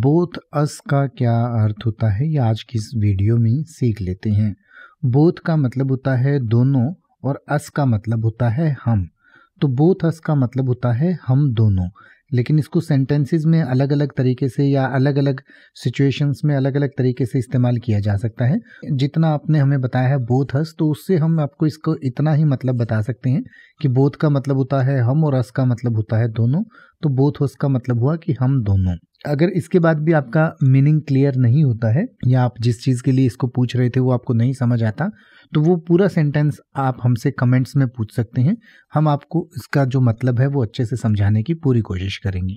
both अस का क्या अर्थ होता है ये आज की इस वीडियो में सीख लेते हैं बोथ का मतलब होता है दोनों और अस का मतलब होता है हम तो बोथ अस का मतलब होता है हम दोनों लेकिन इसको सेंटेंसेस में अलग अलग तरीके से या अलग अलग सिचुएशंस में अलग अलग तरीके से इस्तेमाल किया जा सकता है जितना आपने हमें बताया है बोथ हस तो उससे हम आपको इसको इतना ही मतलब बता सकते हैं कि बोथ का मतलब होता है हम और अस का मतलब होता है दोनों तो बोथ होस का मतलब हुआ कि हम दोनों अगर इसके बाद भी आपका मीनिंग क्लियर नहीं होता है या आप जिस चीज़ के लिए इसको पूछ रहे थे वो आपको नहीं समझ आता तो वो पूरा सेंटेंस आप हमसे कमेंट्स में पूछ सकते हैं हम आपको इसका जो मतलब है वो अच्छे से समझाने की पूरी कोशिश करेंगे